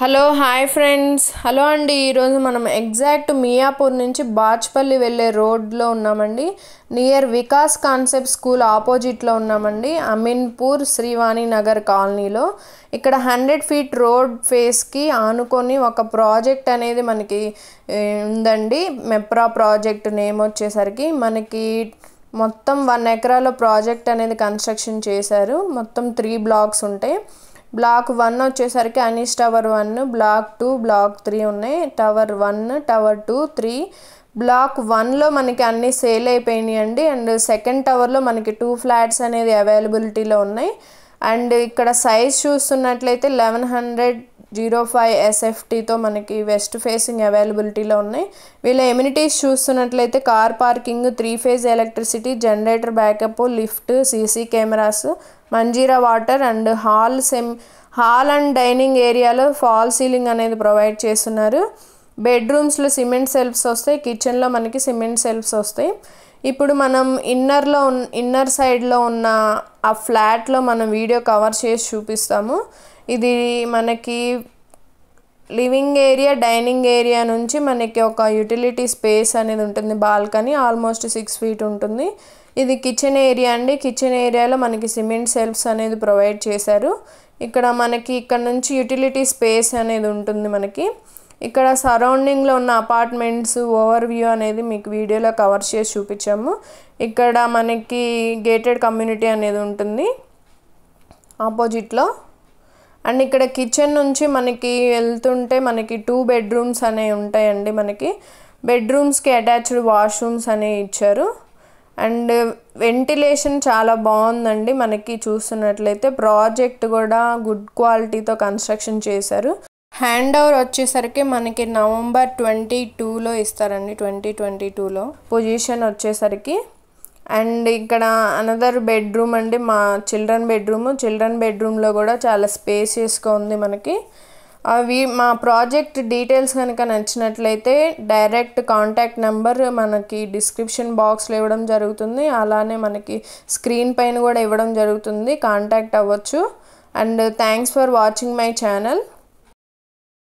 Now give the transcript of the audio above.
hello hi friends hello అండి ఈరోజు మనం ఎగ్జాక్ట్ మియాపూర్ నుంచి బాచ్పల్లి వెళ్ళే రోడ్లో ఉన్నామండి నియర్ వికాస్ కాన్సెప్ట్ స్కూల్ ఆపోజిట్లో ఉన్నామండి అమీన్పూర్ శ్రీవాణి నగర్ కాలనీలో ఇక్కడ హండ్రెడ్ ఫీట్ రోడ్ ఫేస్కి ఆనుకొని ఒక ప్రాజెక్ట్ అనేది మనకి ఉందండి మెప్రా ప్రాజెక్ట్ నేమ్ వచ్చేసరికి మనకి మొత్తం వన్ ఎకరాలో ప్రాజెక్ట్ అనేది కన్స్ట్రక్షన్ చేశారు మొత్తం త్రీ బ్లాక్స్ ఉంటాయి బ్లాక్ వన్ వచ్చేసరికి అనీస్ tower one block two block three ఉన్నాయి tower one tower two three block వన్లో మనకి అన్నీ సేల్ అయిపోయినాయి అండి అండ్ సెకండ్ టవర్లో మనకి టూ ఫ్లాట్స్ అనేది అవైలబిలిటీలో ఉన్నాయి అండ్ ఇక్కడ సైజ్ చూస్తున్నట్లయితే లెవెన్ హండ్రెడ్ జీరో ఫైవ్ ఎస్ఎఫ్టీతో మనకి వెస్ట్ ఫేసింగ్ అవైలబిలిటీలో ఉన్నాయి వీళ్ళ ఎమ్యూనిటీస్ చూస్తున్నట్లయితే car parking three phase electricity generator backup lift CC cameras Manjeera water and hall సెమ్ హాల్ అండ్ డైనింగ్ ఏరియాలో ఫాల్ సీలింగ్ అనేది ప్రొవైడ్ చేస్తున్నారు బెడ్రూమ్స్లో సిమెంట్ సెల్ఫ్స్ వస్తాయి కిచెన్లో మనకి సిమెంట్ సెల్ఫ్స్ వస్తాయి ఇప్పుడు మనం ఇన్నర్లో ఉన్ ఇన్నర్ సైడ్లో ఉన్న ఆ ఫ్లాట్లో మనం వీడియో కవర్ చేసి చూపిస్తాము ఇది మనకి లివింగ్ ఏరియా డైనింగ్ ఏరియా నుంచి మనకి ఒక యూటిలిటీ స్పేస్ అనేది ఉంటుంది బాల్కనీ ఆల్మోస్ట్ సిక్స్ ఫీట్ ఉంటుంది ఇది కిచెన్ ఏరియా అండి కిచెన్ ఏరియాలో మనకి సిమెంట్ సెల్ఫ్స్ అనేది ప్రొవైడ్ చేశారు ఇక్కడ మనకి ఇక్కడ నుంచి యూటిలిటీ స్పేస్ అనేది ఉంటుంది మనకి ఇక్కడ సరౌండింగ్లో ఉన్న అపార్ట్మెంట్స్ ఓవర్ వ్యూ అనేది మీకు వీడియోలో కవర్ చేసి చూపించాము ఇక్కడ మనకి గేటెడ్ కమ్యూనిటీ అనేది ఉంటుంది ఆపోజిట్లో అండ్ ఇక్కడ కిచెన్ నుంచి మనకి వెళ్తుంటే మనకి టూ బెడ్రూమ్స్ అనేవి ఉంటాయండి మనకి బెడ్రూమ్స్కి అటాచ్డ్ వాష్రూమ్స్ అనేవి ఇచ్చారు అండ్ వెంటిలేషన్ చాలా బాగుందండి మనకి చూస్తున్నట్లయితే ప్రాజెక్ట్ కూడా గుడ్ క్వాలిటీతో కన్స్ట్రక్షన్ చేశారు హ్యాండ్ ఓవర్ వచ్చేసరికి మనకి నవంబర్ ట్వంటీ టూలో ఇస్తారండి ట్వంటీ ట్వంటీ టూలో పొజిషన్ వచ్చేసరికి అండ్ ఇక్కడ అనదర్ బెడ్రూమ్ అండి మా చిల్డ్రన్ బెడ్రూమ్ చిల్డ్రన్ బెడ్రూమ్లో కూడా చాలా స్పేసియస్గా ఉంది మనకి అవి మా ప్రాజెక్ట్ డీటెయిల్స్ కనుక నచ్చినట్లయితే డైరెక్ట్ కాంటాక్ట్ నెంబర్ మనకి డిస్క్రిప్షన్ బాక్స్లో ఇవ్వడం జరుగుతుంది అలానే మనకి స్క్రీన్ పైన కూడా ఇవ్వడం జరుగుతుంది కాంటాక్ట్ అవ్వచ్చు and thanks for watching my channel